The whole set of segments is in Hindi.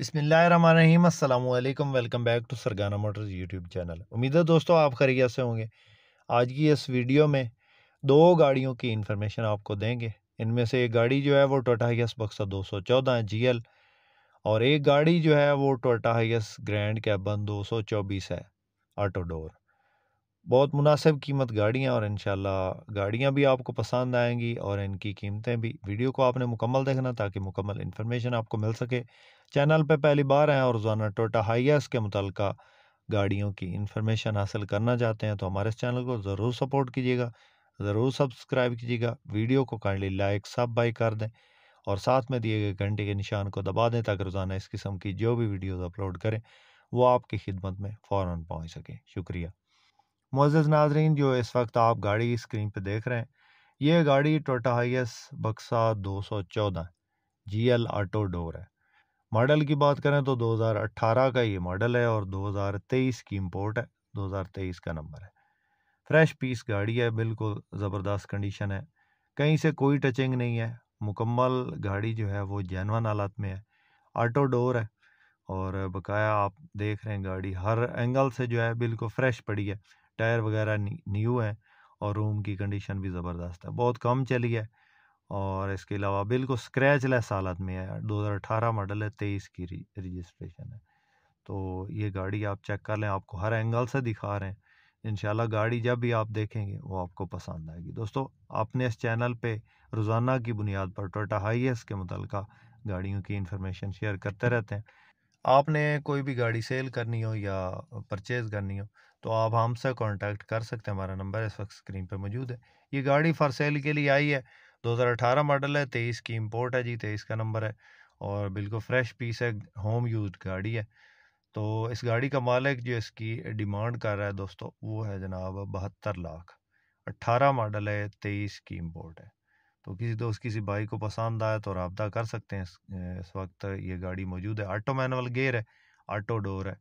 बसमीम welcome back to Sargana motors YouTube channel उम्मीद है दोस्तों आप खरीद से होंगे आज की इस वीडियो में दो गाड़ियों की इन्फॉर्मेशन आपको देंगे इनमें से एक गाड़ी जो है वो टोटा हाइस बक्सा दो सौ चौदह जी एल और एक गाड़ी जो है वो टोटा हाइस ग्रैंड कैबन दो सौ चौबीस है आटो डोर बहुत मुनासिब कीमत गाड़ियाँ और इन गाड़ियाँ भी आपको पसंद आएँगी और इनकी कीमतें भी वीडियो को आपने मुकम्मल देखना ताकि मुकम्मल इन्फॉर्मेशन आपको मिल सके चैनल पर पहली बार हैं और रोज़ाना टोटा हाईएस के मुतल गाड़ियों की इन्फॉर्मेशन हासिल करना चाहते हैं तो हमारे इस चैनल को ज़रूर सपोर्ट कीजिएगा ज़रूर सब्सक्राइब कीजिएगा वीडियो को काइंडली लाइक सब बाई कर दें और साथ में दिए गए घंटे के निशान को दबा दें ताकि रोज़ाना इस किस्म की जो भी वीडियोज़ अपलोड करें वो आपकी खिदमत में फ़ौर पहुँच सके शुक्रिया मोज़ नाजरीन जो इस वक्त आप गाड़ी स्क्रीन पर देख रहे हैं ये गाड़ी टोटा हाइस बक्सा दो सौ चौदह जी एल आटो डोर है मॉडल की बात करें तो 2018 का ये मॉडल है और 2023 की इम्पोर्ट है 2023 का नंबर है फ्रेश पीस गाड़ी है बिल्कुल ज़बरदस्त कंडीशन है कहीं से कोई टचिंग नहीं है मुकम्मल गाड़ी जो है वो जैनवन हालात में है आटो डोर है और बकाया आप देख रहे हैं गाड़ी हर एंगल से जो है बिल्कुल फ्रेश पड़ी है टायर वगैरह न्यू है और रूम की कंडीशन भी ज़बरदस्त है बहुत कम चली है और इसके अलावा बिल्कुल स्क्रैच लेस हालत में है 2018 मॉडल है तेईस की रजिस्ट्रेशन है तो ये गाड़ी आप चेक कर लें आपको हर एंगल से दिखा रहे हैं इंशाल्लाह गाड़ी जब भी आप देखेंगे वो आपको पसंद आएगी दोस्तों आपने इस चैनल पे रोज़ाना की बुनियाद पर टोटा हाई के मुतलक गाड़ियों की इन्फॉर्मेशन शेयर करते रहते हैं आपने कोई भी गाड़ी सेल करनी हो या परचेज़ करनी हो तो आप हमसे कॉन्टैक्ट कर सकते हैं हमारा नंबर इस वक्त स्क्रीन पर मौजूद है ये गाड़ी फॉर सेल के लिए आई है 2018 मॉडल है तेईस की इम्पोर्ट है जी तेईस का नंबर है और बिल्कुल फ्रेश पीस है होम यूज गाड़ी है तो इस गाड़ी का मालिक जो इसकी डिमांड कर रहा है दोस्तों वो है जनाब बहत्तर लाख अट्ठारह मॉडल है तेईस की इम्पोर्ट है तो किसी दोस्त किसी भाई को पसंद आए तो रबता कर सकते हैं इस, वक्त ये गाड़ी मौजूद है आटो मैनुअल गेयर है आटो डोर है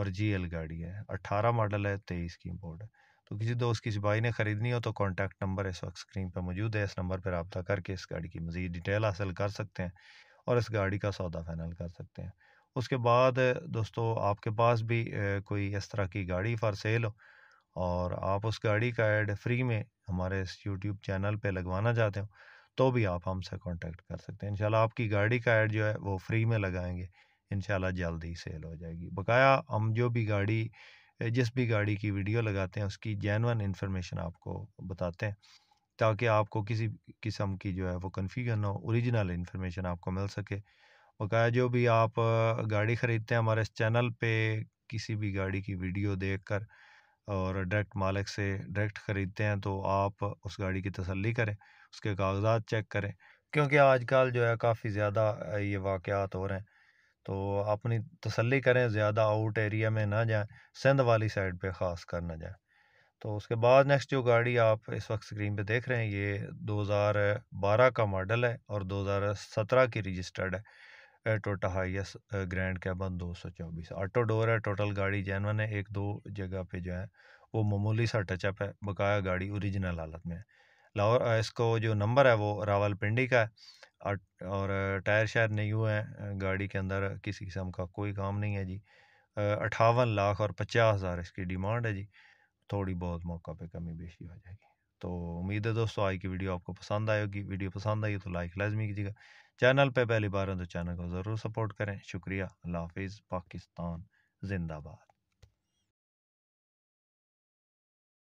और जी गाड़ी है अट्ठारह मॉडल है तेईस की इम्पोर्ट है तो किसी दोस्त की सिपाही ने ख़रीदनी हो तो कॉन्टैक्ट नंबर इस वक्त स्क्रीन पर मौजूद है इस नंबर पर रबता करके इस गाड़ी की मज़ीद डिटेल हासिल कर सकते हैं और इस गाड़ी का सौदा फाइनल कर सकते हैं उसके बाद दोस्तों आपके पास भी कोई इस तरह की गाड़ी फॉर सेल हो और आप उस गाड़ी का एड फ्री में हमारे इस यूट्यूब चैनल पे लगवाना चाहते हो तो भी आप हमसे कांटेक्ट कर सकते हैं इंशाल्लाह आपकी गाड़ी का एड जो है वो फ्री में लगाएंगे इंशाल्लाह जल्द ही सेल हो जाएगी बकाया हम जो भी गाड़ी जिस भी गाड़ी की वीडियो लगाते हैं उसकी जैनवन इन्फॉर्मेशन आपको बताते हैं ताकि आपको किसी किस्म की जो है वो कन्फ्यूजन हो ओरिजिनल इन्फॉर्मेशन आपको मिल सके बकाया जो भी आप गाड़ी ख़रीदते हैं हमारे इस चैनल पे किसी भी गाड़ी की वीडियो देखकर और डायरेक्ट मालिक से डायरेक्ट ख़रीदते हैं तो आप उस गाड़ी की तसल्ली करें उसके कागजात चेक करें क्योंकि आजकल जो है काफ़ी ज़्यादा ये वाक़ हो रहे हैं तो अपनी तसल्ली करें ज़्यादा आउट एरिया में ना जाएं सिंध वाली साइड पे ख़ास कर ना जाएं तो उसके बाद नेक्स्ट जो गाड़ी आप इस वक्त स्क्रीन पे देख रहे हैं ये 2012 का मॉडल है और 2017 की रजिस्टर्ड है Toyota Hiace grand cabin 224 auto door है टोटल गाड़ी जैनवन है एक दो जगह पे जो है वो मामूली सा टचअप है बकाया गाड़ी ओरिजिनल हालत में है लाहौर इसको जो नंबर है वो रावलपिंडी का है और, और टायर शायर नहीं हुए हैं गाड़ी के अंदर किसी किस्म का कोई काम नहीं है जी अठावन लाख और पचास हज़ार इसकी डिमांड है जी थोड़ी बहुत मौका पे कमी बेशी हो जाएगी तो उम्मीद है दोस्तों आज की वीडियो आपको पसंद आएगी वीडियो पसंद आई तो लाइक लाजमी कीजिएगा चैनल पे पहली बार हो तो चैनल को ज़रूर सपोर्ट करें शुक्रिया अल्लाह हाफिज़ पाकिस्तान जिंदाबाद